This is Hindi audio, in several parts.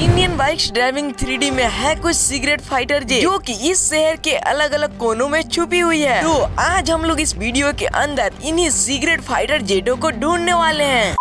इंडियन बाइक्स ड्राइविंग थ्री में है कुछ सिगरेट फाइटर जे जो कि इस शहर के अलग अलग कोनों में छुपी हुई है तो आज हम लोग इस वीडियो के अंदर इन्हीं सिगरेट फाइटर जेटो को ढूंढने वाले हैं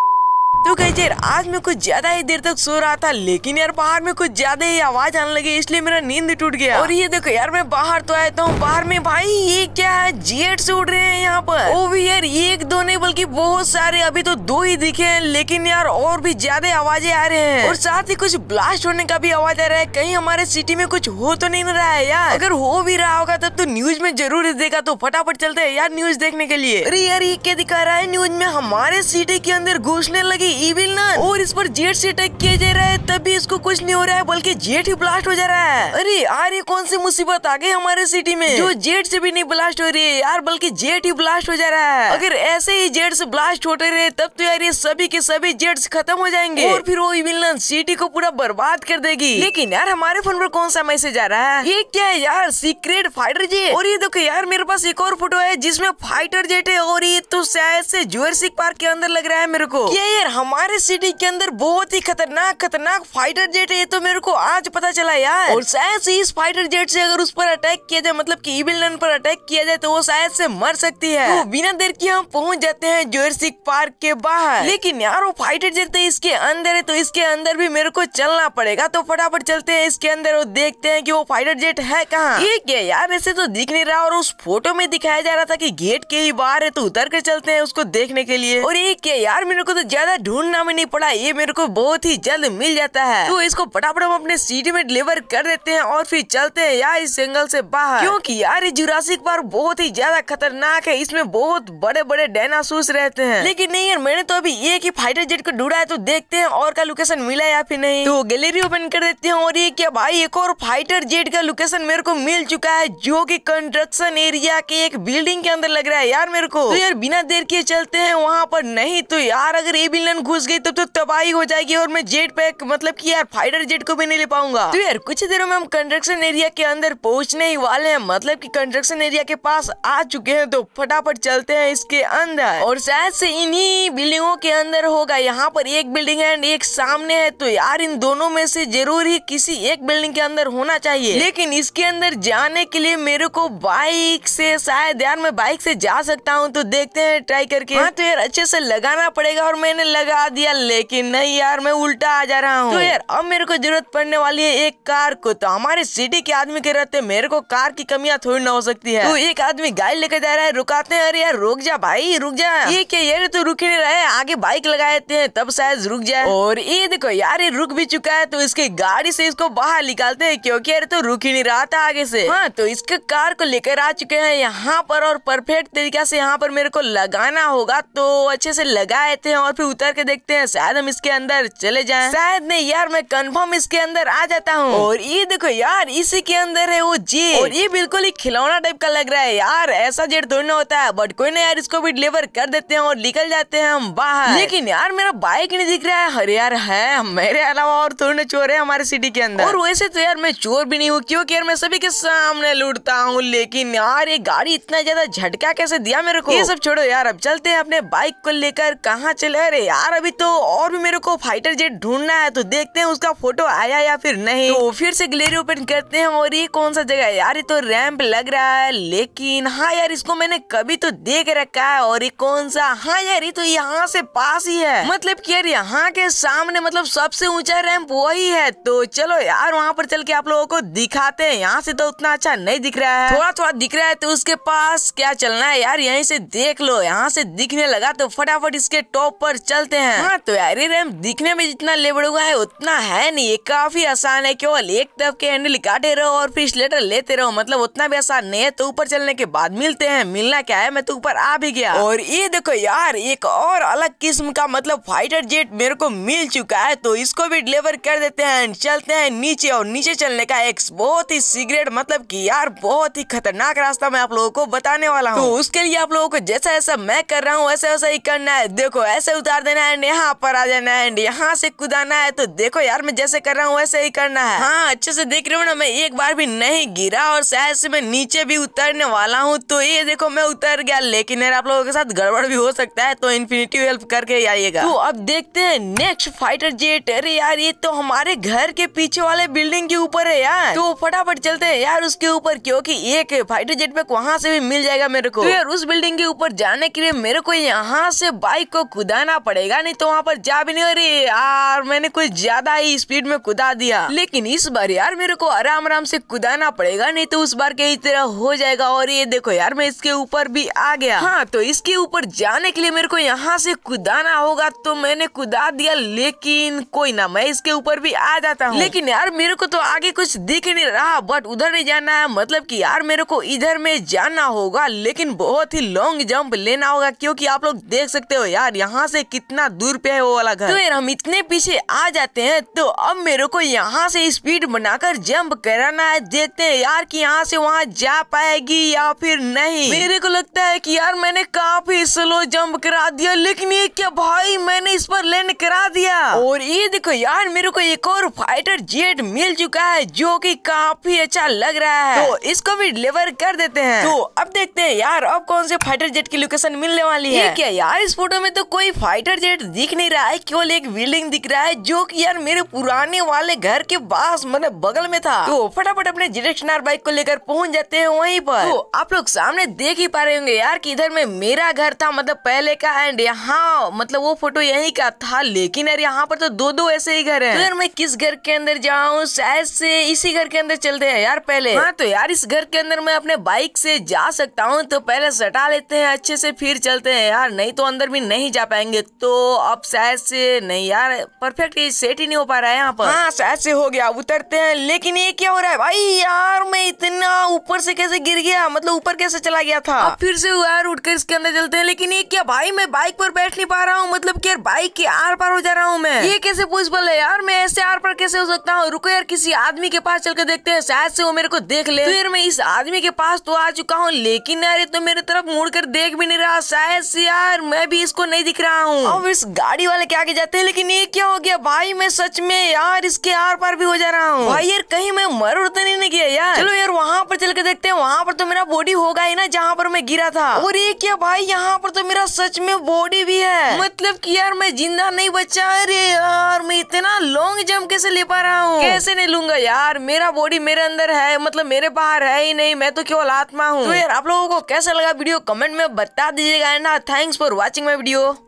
तो कैसे यार आज मैं कुछ ज्यादा ही देर तक सो रहा था लेकिन यार बाहर में कुछ ज्यादा ही आवाज आने लगी इसलिए मेरा नींद टूट गया और ये देखो यार मैं बाहर तो आया था हूँ बाहर में भाई ये क्या है जेट से उड़ रहे हैं यहाँ पर वो भी यार एक दो नहीं बल्कि बहुत सारे अभी तो दो ही दिखे हैं लेकिन यार और भी ज्यादा आवाजें आ रहे हैं और साथ ही कुछ ब्लास्ट होने का भी आवाज आ रहा है कहीं हमारे सिटी में कुछ हो तो नहीं रहा है यार अगर हो भी रहा होगा तब तो न्यूज में जरूर देगा तो फटाफट चलते है यार न्यूज देखने के लिए अरे यार ये क्या दिखा रहा है न्यूज में हमारे सिटी के अंदर घुसने लगी इविल ना और इस पर जेट से अटैक किया जा रहा है तभी इसको कुछ नहीं हो रहा है बल्कि जेट ही ब्लास्ट हो जा रहा है अरे यार ये कौन सी मुसीबत आ गई हमारे सिटी में जो जेट से भी नहीं ब्लास्ट हो रही है यार बल्कि जेट ही ब्लास्ट हो जा रहा है अगर ऐसे ही जेट से ब्लास्ट होते रहे तब तो यार ये सभी के सभी जेट खत्म हो जाएंगे और फिर वो विलन सिटी को पूरा बर्बाद कर देगी लेकिन यार हमारे फोन पर कौन सा मैसेज आ रहा है ये क्या है यार सीक्रेट फाइटर जेट और ये देखो यार मेरे पास एक और फोटो है जिसमें फाइटर जेट है और ये तो शायद से जुअरसिक पार्क के अंदर लग रहा है मेरे को क्या यार हम हमारे सिटी के अंदर बहुत ही खतरनाक खतरनाक फाइटर जेट है तो मेरे को आज पता चला यार और शायद से इस फाइटर जेट से अगर उस पर अटैक किया जाए मतलब कि इविल नन पर अटैक किया जाए तो वो शायद से मर सकती है तो बिना देर के हम पहुंच जाते हैं जोरसिक पार्क के बाहर लेकिन यार वो फाइटर जेट तो इसके अंदर है तो इसके अंदर भी मेरे को चलना पड़ेगा तो फटाफट चलते है इसके अंदर और देखते है की वो फाइटर जेट है कहाँ ठीक क्या यार ऐसे तो दिख नहीं रहा और उस फोटो में दिखाया जा रहा था की गेट के ही बाहर है तो उतर कर चलते है उसको देखने के लिए और ये क्या यार मेरे को तो ज्यादा ढूंढना भी नहीं पड़ा ये मेरे को बहुत ही जल्द मिल जाता है तो इसको फटाफट हम अपने सिटी में डिलीवर कर देते हैं और फिर चलते हैं यार इस जंगल से बाहर क्योंकि यार ये जुरासिक पार्क बहुत ही ज्यादा खतरनाक है इसमें बहुत बड़े बड़े डायनासोर रहते हैं लेकिन नहीं यार मैंने तो अभी एक ही फाइटर जेट को ढूंढा है तो देखते हैं और का लोकेशन मिला या फिर नहीं तो गैलरी ओपन कर देते हैं और ये क्या भाई एक और फाइटर जेट का लोकेशन मेरे को मिल चुका है जो की कंस्ट्रक्शन एरिया के एक बिल्डिंग के अंदर लग रहा है यार मेरे को तो यार बिना देर के चलते हैं वहाँ पर नहीं तो यार अगर ये बिल्डर उड़ान घुस गई तब तो तबाही हो जाएगी और मैं जेट पैक मतलब कि यार फाइटर जेट को भी नहीं ले पाऊंगा तो यार कुछ देरों में हम कंस्ट्रक्शन एरिया के अंदर पहुंचने ही वाले हैं मतलब कि कंस्ट्रक्शन एरिया के पास आ चुके हैं तो फटाफट चलते हैं इसके अंदर और शायद से इन्ही बिल्डिंगों के अंदर होगा यहाँ पर एक बिल्डिंग है एंड एक सामने है तो यार इन दोनों में से जरूर ही किसी एक बिल्डिंग के अंदर होना चाहिए लेकिन इसके अंदर जाने के लिए मेरे को बाइक से शायद यार मैं बाइक से जा सकता हूँ तो देखते हैं ट्राई करके हाँ तो यार अच्छे से लगाना पड़ेगा और मैंने लगा लगा दिया लेकिन नहीं यार मैं उल्टा आ जा रहा हूँ तो यार अब मेरे को जरूरत पड़ने वाली है एक कार को तो हमारे सिटी के आदमी के रहते मेरे को कार की कमियाँ थोड़ी ना हो सकती है तो एक आदमी गाड़ी लेकर जा रहा है रुकाते हैं अरे यार रुक जा भाई रुक जा ये क्या यार तो रुक ही नहीं रहे आगे बाइक लगा देते हैं तब शायद रुक जाए और ये देखो यार ये रुक भी चुका है तो इसकी गाड़ी से इसको बाहर निकालते है क्योंकि यार तो रुक ही नहीं रहा था आगे से हाँ तो इसके कार को लेकर आ चुके हैं यहाँ पर और परफेक्ट तरीका से यहाँ पर मेरे को लगाना होगा तो अच्छे से लगाए थे और फिर उतर के देखते हैं शायद हम इसके अंदर चले जाए शायद नहीं यार मैं कंफर्म इसके अंदर आ जाता हूँ और ये देखो यार इसी के अंदर है वो जी और ये बिल्कुल ही खिलौना टाइप का लग रहा है यार ऐसा जेट थोड़ी ना होता है बट कोई ना यार इसको भी डिलीवर कर देते हैं और निकल जाते हैं हम बाहर लेकिन यार मेरा बाइक नहीं दिख रहा है अरे यार है मेरे अलावा और थोड़े ना चोर है हमारे सिटी के अंदर और वैसे तो यार मैं चोर भी नहीं हूँ क्योंकि यार मैं सभी के सामने लूटता हूँ लेकिन यार ये गाड़ी इतना ज्यादा झटका कैसे दिया मेरे को ये सब छोड़ो यार अब चलते हैं अपने बाइक को लेकर कहाँ चले अरे यार यार अभी तो और भी मेरे को फाइटर जेट ढूंढना है तो देखते हैं उसका फोटो आया या फिर नहीं तो फिर से ग्लेरी ओपन करते हैं और ये कौन सा जगह है यार ये तो रैंप लग रहा है लेकिन हाँ यार इसको मैंने कभी तो देख रखा है और ये कौन सा हाँ यार ये तो यहाँ से पास ही है मतलब की यार यहाँ के सामने मतलब सबसे ऊंचा रैंप वही है तो चलो यार वहाँ पर चल के आप लोगों को दिखाते हैं यहाँ से तो उतना अच्छा नहीं दिख रहा है थोड़ा थोड़ा दिख रहा है तो उसके पास क्या चलना है यार यहीं से देख लो यहाँ से दिखने लगा तो फटाफट इसके टॉप पर चलते करते हैं हाँ तो यार रैम दिखने में जितना लेबड़ हुआ है उतना है नहीं ये काफी आसान है केवल एक तरफ के हैंडल काटे रहो और फिर स्लेटर लेते रहो मतलब उतना भी आसान नहीं है तो ऊपर चलने के बाद मिलते हैं मिलना क्या है मैं तो ऊपर आ भी गया और ये देखो यार एक और अलग किस्म का मतलब फाइटर जेट मेरे को मिल चुका है तो इसको भी डिलीवर कर देते हैं चलते हैं नीचे और नीचे चलने का एक बहुत ही सीक्रेट मतलब की यार बहुत ही खतरनाक रास्ता मैं आप लोगों को बताने वाला हूँ तो उसके लिए आप लोगों को जैसा जैसा मैं कर रहा हूँ वैसा वैसा ही करना है देखो ऐसे उतार देना है एंड यहाँ पर आ जाना है एंड यहाँ से कुदाना है तो देखो यार मैं जैसे कर रहा हूँ वैसे ही करना है हाँ अच्छे से देख रहे हो ना मैं एक बार भी नहीं गिरा और शायद से मैं नीचे भी उतरने वाला हूँ तो ये देखो मैं उतर गया लेकिन यार आप लोगों के साथ गड़बड़ भी हो सकता है तो इन्फिनिटी हेल्प करके आइएगा तो अब देखते हैं नेक्स्ट फाइटर जेट अरे यार ये तो हमारे घर के पीछे वाले बिल्डिंग के ऊपर है यार तो फटाफट चलते हैं यार उसके ऊपर क्योंकि एक फाइटर जेट में वहाँ से भी मिल जाएगा मेरे को तो यार उस बिल्डिंग के ऊपर जाने के लिए मेरे को यहाँ से बाइक को कुदाना पड़ेगा जाने तो वहाँ पर जा भी नहीं रही यार मैंने कुछ ज्यादा ही स्पीड में कुदा दिया लेकिन इस बार यार मेरे को आराम आराम से कुदाना पड़ेगा नहीं तो उस बार के तरह हो जाएगा और ये देखो यार मैं इसके ऊपर भी आ गया हाँ तो इसके ऊपर जाने के लिए मेरे को यहाँ से कुदाना होगा तो मैंने कुदा दिया लेकिन कोई ना मैं इसके ऊपर भी आ जाता हूँ लेकिन यार मेरे को तो आगे कुछ दिख नहीं रहा बट उधर नहीं जाना है मतलब की यार मेरे को इधर में जाना होगा लेकिन बहुत ही लॉन्ग जंप लेना होगा क्योंकि आप लोग देख सकते हो यार यहाँ से कितना कितना दूर पे है वो वाला घर तो यार हम इतने पीछे आ जाते हैं तो अब मेरे को यहाँ से स्पीड बनाकर जंप कराना है देखते हैं यार कि यहाँ से वहाँ जा पाएगी या फिर नहीं मेरे को लगता है कि यार मैंने काफी स्लो जंप करा दिया लेकिन ये क्या भाई मैंने इस पर लैंड करा दिया और ये देखो यार मेरे को एक और फाइटर जेट मिल चुका है जो कि काफी अच्छा लग रहा है तो इसको भी डिलीवर कर देते हैं तो अब देखते हैं यार अब कौन से फाइटर जेट की लोकेशन मिलने वाली है क्या यार इस फोटो में तो कोई फाइटर जेट एग्जिट दिख नहीं रहा है केवल एक बिल्डिंग दिख रहा है जो कि यार मेरे पुराने वाले घर के पास मतलब बगल में था तो फटाफट अपने जिरेक्शन बाइक को लेकर पहुंच जाते हैं वहीं पर तो आप लोग सामने देख ही पा रहे होंगे यार कि इधर में मेरा घर था मतलब पहले का एंड यहाँ मतलब वो फोटो यही का था लेकिन यार यहाँ पर तो दो दो ऐसे ही घर है तो मैं किस घर के अंदर जाऊँ शायद से इसी घर के अंदर चलते हैं यार पहले हाँ तो यार इस घर के अंदर मैं अपने बाइक से जा सकता हूँ तो पहले सटा लेते हैं अच्छे से फिर चलते हैं यार नहीं तो अंदर भी नहीं जा पाएंगे तो अब शायद से नहीं यार परफेक्ट सेट ही नहीं हो पा रहा है यहाँ पर हाँ शायद से हो गया उतरते हैं लेकिन ये क्या हो रहा है भाई यार मैं इतना ऊपर से कैसे गिर गया मतलब ऊपर कैसे चला गया था अब फिर से यार उठकर इसके अंदर चलते हैं लेकिन ये क्या भाई मैं बाइक पर बैठ नहीं पा रहा हूँ मतलब की यार बाइक के आर पार हो जा रहा हूँ मैं ये कैसे पॉसिबल है यार मैं ऐसे आर पार कैसे हो सकता हूँ रुको यार किसी आदमी के पास चल कर देखते हैं शायद से वो मेरे को देख ले फिर मैं इस आदमी के पास तो आ चुका हूँ लेकिन यार ये तो मेरे तरफ मुड़ कर देख भी नहीं रहा शायद से यार मैं भी इसको नहीं दिख रहा हूँ इस गाड़ी वाले के आगे जाते हैं लेकिन ये क्या हो गया भाई मैं सच में यार इसके आर पार भी हो जा रहा हूँ भाई यार कहीं मैं मर उड़ता तो नहीं, गया यार चलो यार वहाँ पर चल के देखते हैं वहाँ पर तो मेरा बॉडी होगा ही ना जहाँ पर मैं गिरा था और ये क्या भाई यहाँ पर तो मेरा सच में बॉडी भी है मतलब की यार मैं जिंदा नहीं बचा अरे यार मैं इतना लॉन्ग जम्प कैसे ले पा रहा हूँ कैसे नहीं लूंगा यार मेरा बॉडी मेरे अंदर है मतलब मेरे बाहर है ही नहीं मैं तो केवल आत्मा हूँ तो यार आप लोगों को कैसा लगा वीडियो कमेंट में बता दीजिएगा ना thanks for watching my video